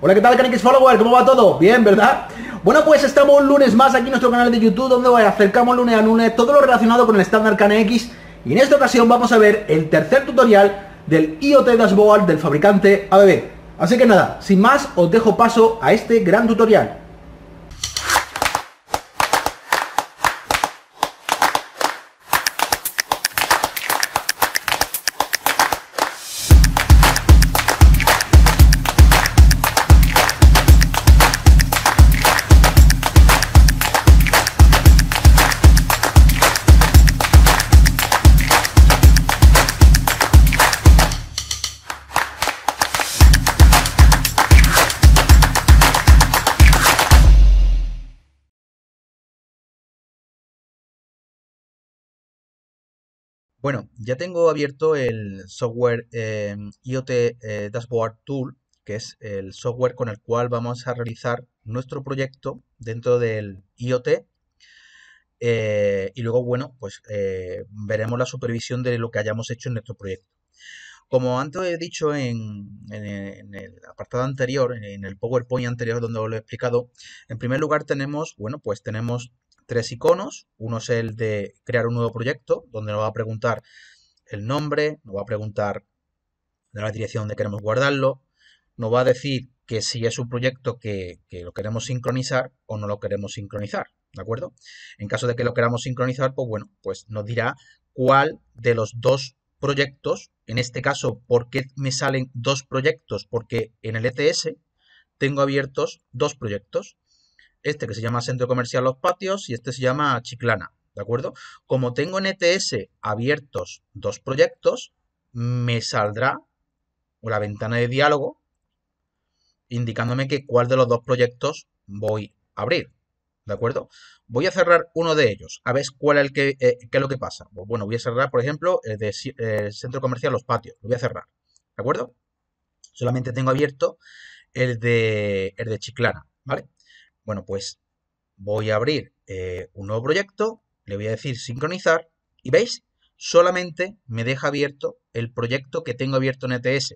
Hola, ¿qué tal, Canix Follower? ¿Cómo va todo? Bien, ¿verdad? Bueno, pues estamos un lunes más aquí en nuestro canal de YouTube, donde acercamos lunes a lunes todo lo relacionado con el estándar KaneX Y en esta ocasión vamos a ver el tercer tutorial del IoT Dashboard del fabricante ABB. Así que nada, sin más, os dejo paso a este gran tutorial. Bueno, ya tengo abierto el software em, IoT eh, Dashboard Tool, que es el software con el cual vamos a realizar nuestro proyecto dentro del IoT. Eh, y luego, bueno, pues eh, veremos la supervisión de lo que hayamos hecho en nuestro proyecto. Como antes he dicho en, el apartado anterior, en el PowerPoint anterior donde lo he explicado, en primer lugar tenemos, bueno, pues tenemos tres iconos. Uno es el de crear un nuevo proyecto, donde nos va a preguntar el nombre, nos va a preguntar la dirección donde queremos guardarlo, nos va a decir que si es un proyecto que, que, lo queremos sincronizar o no lo queremos sincronizar, ¿de acuerdo? En caso de que lo queramos sincronizar, pues bueno, pues nos dirá cuál de los dos proyectos, en este caso, ¿por qué me salen dos proyectos? Porque en el ETS tengo abiertos dos proyectos este que se llama Centro Comercial Los Patios y este se llama Chiclana, ¿de acuerdo? Como tengo en ETS abiertos dos proyectos, me saldrá una ventana de diálogo indicándome que cuál de los dos proyectos voy a abrir, ¿de acuerdo? Voy a cerrar uno de ellos, a ver cuál es, el que, eh, qué es lo que pasa. Pues bueno, voy a cerrar, por ejemplo, el de eh, Centro Comercial Los Patios, lo voy a cerrar, ¿de acuerdo? Solamente tengo abierto el de, el de Chiclana, ¿vale? Bueno, pues voy a abrir eh, un nuevo proyecto, le voy a decir sincronizar y veis, solamente me deja abierto el proyecto que tengo abierto en ETS.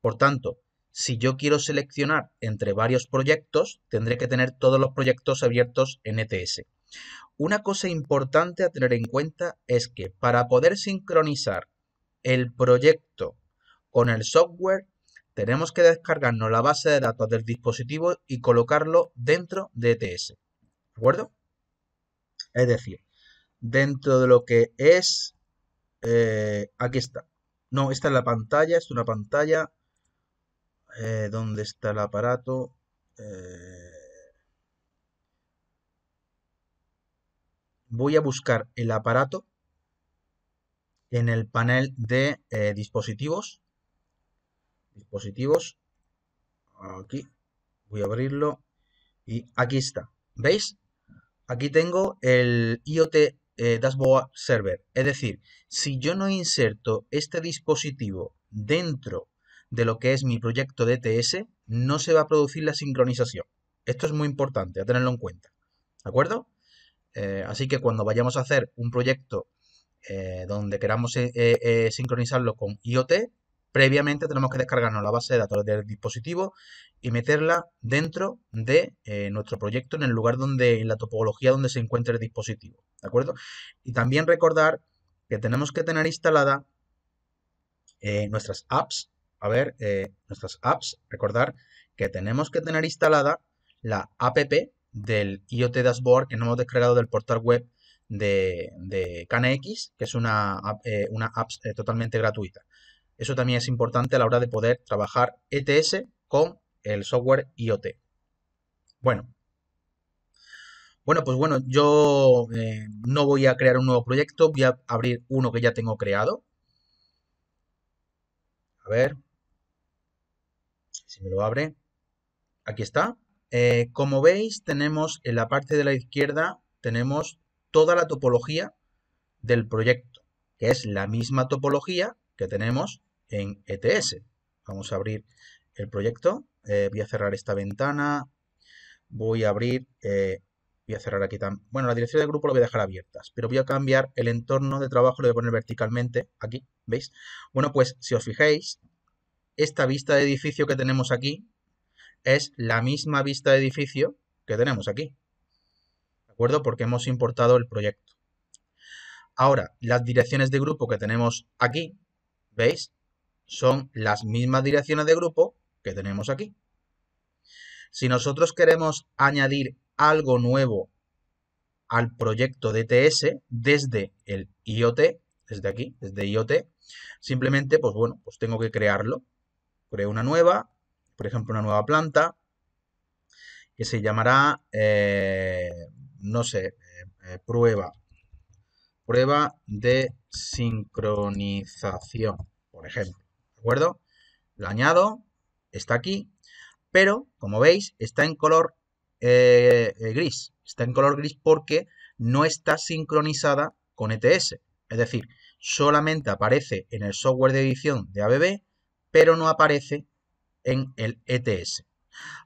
Por tanto, si yo quiero seleccionar entre varios proyectos, tendré que tener todos los proyectos abiertos en ETS. Una cosa importante a tener en cuenta es que para poder sincronizar el proyecto con el software tenemos que descargarnos la base de datos del dispositivo y colocarlo dentro de ETS. ¿De acuerdo? Es decir, dentro de lo que es... Eh, aquí está. No, esta es la pantalla, es una pantalla. Eh, ¿Dónde está el aparato? Eh, voy a buscar el aparato en el panel de dispositivos dispositivos, aquí voy a abrirlo y aquí está, ¿veis? Aquí tengo el IoT eh, Dashboard Server, es decir, si yo no inserto este dispositivo dentro de lo que es mi proyecto DTS, e no se va a producir la sincronización. Esto es muy importante, a tenerlo en cuenta, ¿de acuerdo? Eh, así que cuando vayamos a hacer un proyecto eh, donde queramos sincronizarlo con IoT, Previamente tenemos que descargarnos la base de datos del dispositivo y meterla dentro de eh, nuestro proyecto en el lugar donde, en la topología donde se encuentra el dispositivo, ¿de acuerdo? Y también recordar que tenemos que tener instalada eh, nuestras apps, a ver, eh, nuestras apps, recordar que tenemos que tener instalada la app del IoT Dashboard que no hemos descargado del portal web de, de que es una, una app totalmente gratuita. Eso también es importante a la hora de poder trabajar ETS con el software IoT. Bueno. Bueno, pues bueno, yo eh, no voy a crear un nuevo proyecto, voy a abrir uno que ya tengo creado. A ver si me lo abre. Aquí está. Eh, como veis, tenemos en la parte de la izquierda, tenemos toda la topología del proyecto, que es la misma topología que tenemos en ETS. Vamos a abrir el proyecto. Eh, voy a cerrar esta ventana. Voy a abrir... Eh, voy a cerrar aquí también. Bueno, la dirección de grupo lo voy a dejar abiertas, pero voy a cambiar el entorno de trabajo, lo voy a poner verticalmente aquí, ¿veis? Bueno, pues si os fijáis, esta vista de edificio que tenemos aquí es la misma vista de edificio que tenemos aquí, ¿de acuerdo? Porque hemos importado el proyecto. Ahora, las direcciones de grupo que tenemos aquí ¿Veis? Son las mismas direcciones de grupo que tenemos aquí. Si nosotros queremos añadir algo nuevo al proyecto DTS desde el IoT, desde aquí, desde IoT, simplemente, pues bueno, pues tengo que crearlo. Creo una nueva, por ejemplo, una nueva planta que se llamará, eh, no sé, eh, eh, prueba prueba de sincronización, por ejemplo. ¿De acuerdo? Lo añado, está aquí, pero como veis está en color eh, eh, gris. Está en color gris porque no está sincronizada con ETS. Es decir, solamente aparece en el software de edición de ABB, pero no aparece en el ETS.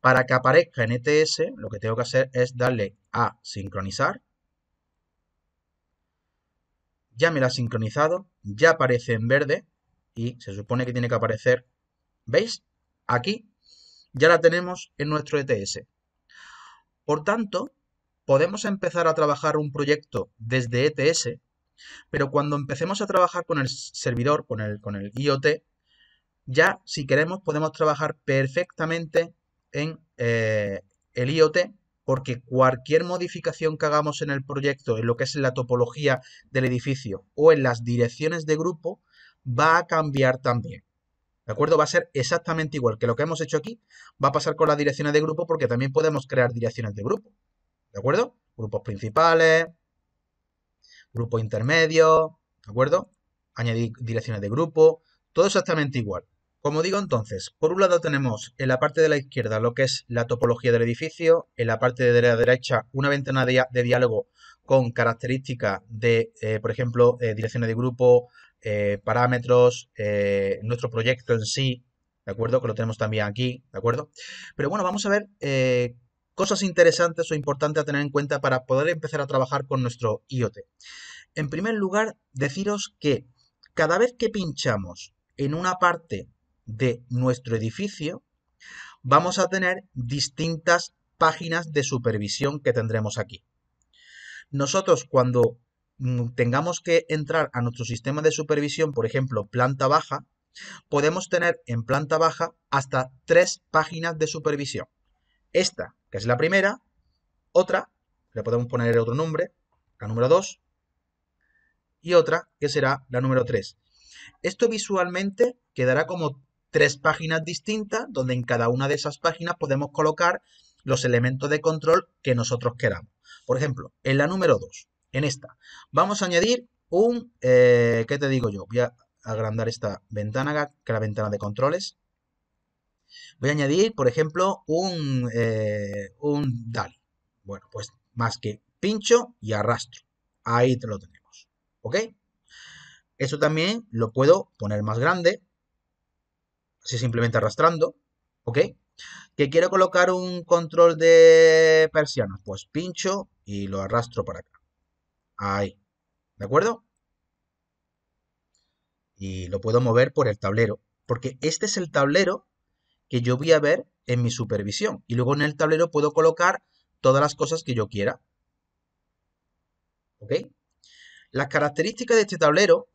Para que aparezca en ETS, lo que tengo que hacer es darle a sincronizar ya me la ha sincronizado, ya aparece en verde y se supone que tiene que aparecer, ¿veis? Aquí ya la tenemos en nuestro ETS. Por tanto, podemos empezar a trabajar un proyecto desde ETS, pero cuando empecemos a trabajar con el servidor, con el, con el IoT, ya si queremos podemos trabajar perfectamente en eh, el IoT porque cualquier modificación que hagamos en el proyecto, en lo que es la topología del edificio o en las direcciones de grupo, va a cambiar también. ¿De acuerdo? Va a ser exactamente igual que lo que hemos hecho aquí. Va a pasar con las direcciones de grupo porque también podemos crear direcciones de grupo. ¿De acuerdo? Grupos principales, grupo intermedio. ¿de acuerdo? Añadir direcciones de grupo, todo exactamente igual. Como digo entonces, por un lado tenemos en la parte de la izquierda lo que es la topología del edificio, en la parte de la derecha una ventana de, diálogo con características de, eh, por ejemplo, eh, direcciones de grupo, eh, parámetros, nuestro proyecto en sí, ¿de acuerdo? Que lo tenemos también aquí, ¿de acuerdo? Pero bueno, vamos a ver cosas interesantes o importantes a tener en cuenta para poder empezar a trabajar con nuestro IoT. En primer lugar, deciros que cada vez que pinchamos en una parte de nuestro edificio, vamos a tener distintas páginas de supervisión que tendremos aquí. Nosotros cuando mm, tengamos que entrar a nuestro sistema de supervisión, por ejemplo, planta baja, podemos tener en planta baja hasta tres páginas de supervisión. Esta, que es la primera, otra, le podemos poner otro nombre, la número 2, y otra, que será la número 3. Esto visualmente quedará como tres páginas distintas donde en cada una de esas páginas podemos colocar los elementos de control que nosotros queramos. Por ejemplo, en la número 2, en esta, vamos a añadir un, eh, ¿qué te digo yo? Voy a agrandar esta ventana que es la ventana de controles. Voy a añadir, por ejemplo, un, eh, un DALI. Bueno, pues más que pincho y arrastro. Ahí te lo tenemos. ¿Ok? Eso también lo puedo poner más grande así simplemente arrastrando, ¿ok? Que quiero colocar un control de persianas, pues pincho y lo arrastro para acá. Ahí, ¿de acuerdo? Y lo puedo mover por el tablero, porque este es el tablero que yo voy a ver en mi supervisión. Y luego en el tablero puedo colocar todas las cosas que yo quiera. ¿Ok? Las características de este tablero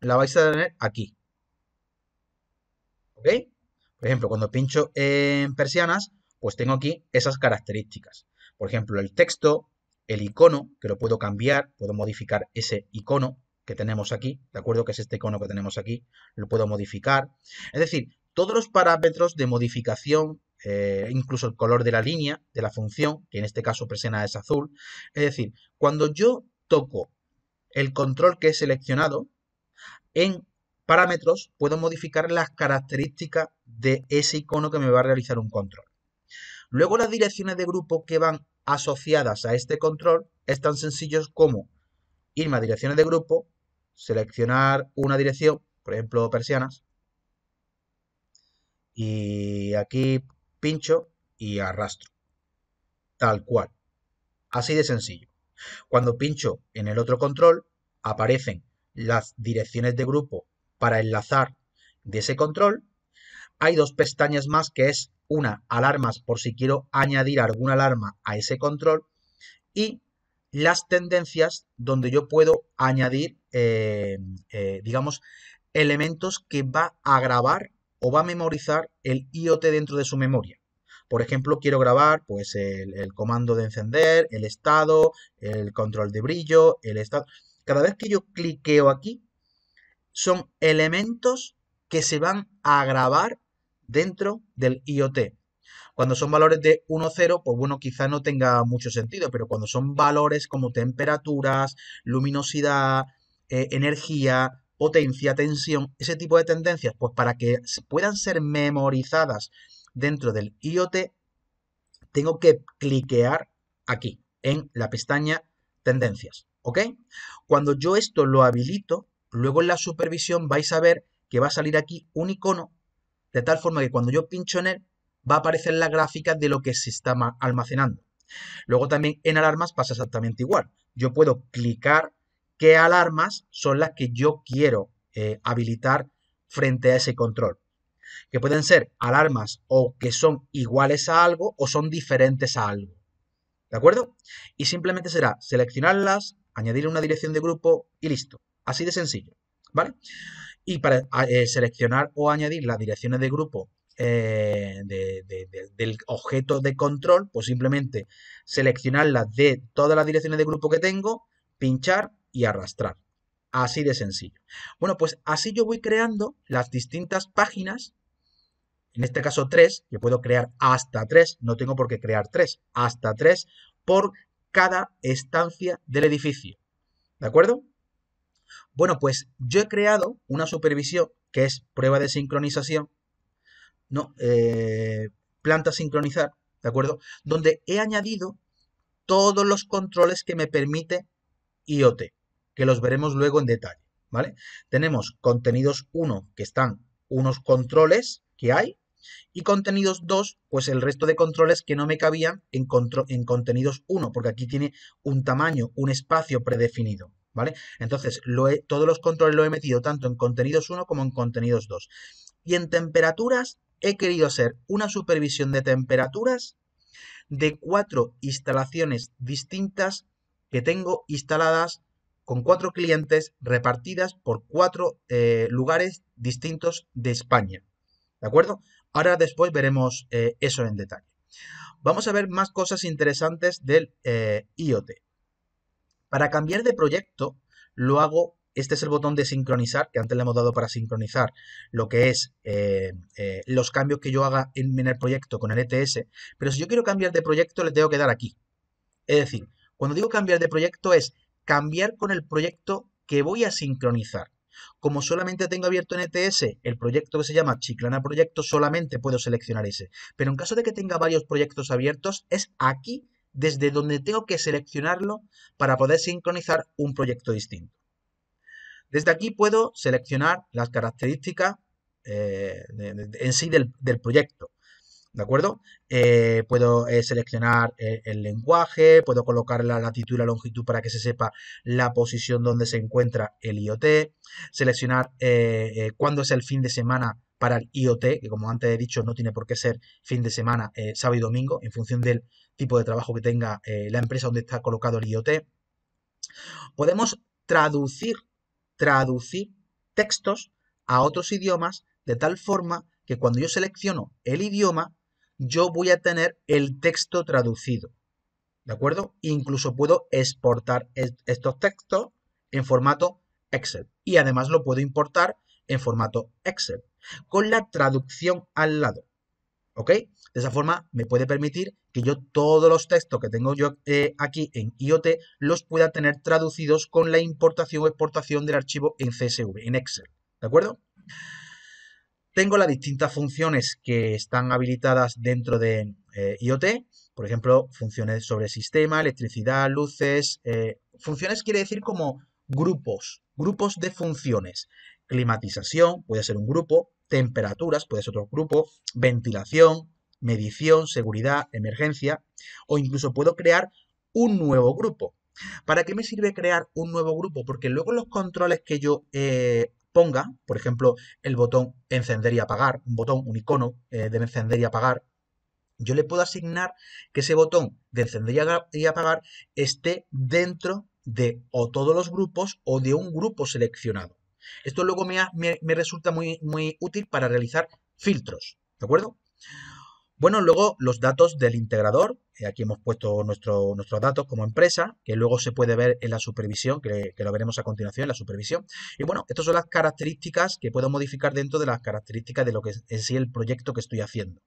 la vais a tener aquí. Por ejemplo, cuando pincho en persianas, pues tengo aquí esas características. Por ejemplo, el texto, el icono, que lo puedo cambiar, puedo modificar ese icono que tenemos aquí, ¿de acuerdo? Que es este icono que tenemos aquí, lo puedo modificar. Es decir, todos los parámetros de modificación, eh, incluso el color de la línea, de la función, que en este caso persiana es azul. Es decir, cuando yo toco el control que he seleccionado, en parámetros puedo modificar las características de ese icono que me va a realizar un control. Luego las direcciones de grupo que van asociadas a este control es tan sencillo como irme a direcciones de grupo, seleccionar una dirección, por ejemplo persianas, y aquí pincho y arrastro, tal cual. Así de sencillo. Cuando pincho en el otro control, aparecen las direcciones de grupo para enlazar de ese control. Hay dos pestañas más que es una alarmas por si quiero añadir alguna alarma a ese control y las tendencias donde yo puedo añadir, eh, eh, digamos, elementos que va a grabar o va a memorizar el IoT dentro de su memoria. Por ejemplo, quiero grabar pues, el, el comando de encender, el estado, el control de brillo, el estado. Cada vez que yo cliqueo aquí, son elementos que se van a grabar dentro del IoT. Cuando son valores de 0, pues bueno, quizá no tenga mucho sentido, pero cuando son valores como temperaturas, luminosidad, eh, energía, potencia, tensión, ese tipo de tendencias, pues para que puedan ser memorizadas dentro del IoT, tengo que cliquear aquí, en la pestaña Tendencias. ¿Ok? Cuando yo esto lo habilito, Luego en la supervisión vais a ver que va a salir aquí un icono, de tal forma que cuando yo pincho en él, va a aparecer la gráfica de lo que se está almacenando. Luego también en alarmas pasa exactamente igual. Yo puedo clicar qué alarmas son las que yo quiero eh, habilitar frente a ese control. Que pueden ser alarmas o que son iguales a algo o son diferentes a algo. ¿De acuerdo? Y simplemente será seleccionarlas, añadir una dirección de grupo y listo. Así de sencillo, ¿vale? Y para eh, seleccionar o añadir las direcciones de grupo eh, del objeto de control, pues simplemente las de todas las direcciones de grupo que tengo, pinchar y arrastrar. Así de sencillo. Bueno, pues así yo voy creando las distintas páginas, en este caso tres, yo puedo crear hasta tres, no tengo por qué crear tres, hasta tres por cada estancia del edificio. ¿De acuerdo? Bueno, pues yo he creado una supervisión que es prueba de sincronización, ¿no? Eh, planta sincronizar, ¿de acuerdo? Donde he añadido todos los controles que me permite IoT, que los veremos luego en detalle, ¿vale? Tenemos contenidos 1, que están unos controles que hay, y contenidos 2, pues el resto de controles que no me cabían en, en contenidos 1, porque aquí tiene un tamaño, un espacio predefinido. Entonces, todos los controles los he metido tanto en contenidos 1 como en contenidos 2. Y en temperaturas he querido hacer una supervisión de temperaturas de cuatro instalaciones distintas que tengo instaladas con cuatro clientes repartidas por cuatro eh, lugares distintos de España. ¿De acuerdo? Ahora después veremos eh, eso en detalle. Vamos a ver más cosas interesantes del eh, IoT. Para cambiar de proyecto, lo hago, este es el botón de sincronizar, que antes le hemos dado para sincronizar lo que es eh, eh, los cambios que yo haga en, en el proyecto con el ETS, pero si yo quiero cambiar de proyecto, le tengo que dar aquí. Es decir, cuando digo cambiar de proyecto es cambiar con el proyecto que voy a sincronizar. Como solamente tengo abierto en ETS el proyecto que se llama Chiclana Proyecto, solamente puedo seleccionar ese. Pero en caso de que tenga varios proyectos abiertos, es aquí desde donde tengo que seleccionarlo para poder sincronizar un proyecto distinto. Desde aquí puedo seleccionar las características eh, en sí del, proyecto. ¿De acuerdo? Eh, puedo eh, seleccionar el, lenguaje, puedo colocar la latitud y la longitud para que se sepa la posición donde se encuentra el IoT, seleccionar cuándo es el fin de semana para el IoT, que como antes he dicho no tiene por qué ser fin de semana, sábado y domingo, en función del, tipo de trabajo que tenga eh, la empresa donde está colocado el IoT. Podemos traducir, traducir textos a otros idiomas de tal forma que cuando yo selecciono el idioma, yo voy a tener el texto traducido. ¿De acuerdo? Incluso puedo exportar estos textos en formato Excel. Y además lo puedo importar en formato Excel, con la traducción al lado. ¿Ok? De esa forma me puede permitir que yo todos los textos que tengo yo eh, aquí en IoT los pueda tener traducidos con la importación o exportación del archivo en CSV, en Excel. ¿De acuerdo? Tengo las distintas funciones que están habilitadas dentro de eh, IoT. Por ejemplo, funciones sobre sistema, electricidad, luces. Eh, funciones quiere decir como grupos, grupos de funciones. Climatización puede ser un grupo, temperaturas, puedes otro grupo, ventilación, medición, seguridad, emergencia, o incluso puedo crear un nuevo grupo. ¿Para qué me sirve crear un nuevo grupo? Porque luego los controles que yo eh, ponga, por ejemplo, el botón encender y apagar, un botón, un icono eh, de encender y apagar, yo le puedo asignar que ese botón de encender y apagar esté dentro de o todos los grupos o de un grupo seleccionado. Esto luego me, me, resulta muy, útil para realizar filtros, ¿de acuerdo? Bueno, luego los datos del integrador. Eh, aquí hemos puesto nuestros datos como empresa, que luego se puede ver en la supervisión, que, lo veremos a continuación, en la supervisión. Y bueno, estas son las características que puedo modificar dentro de las características de lo que es en sí el proyecto que estoy haciendo.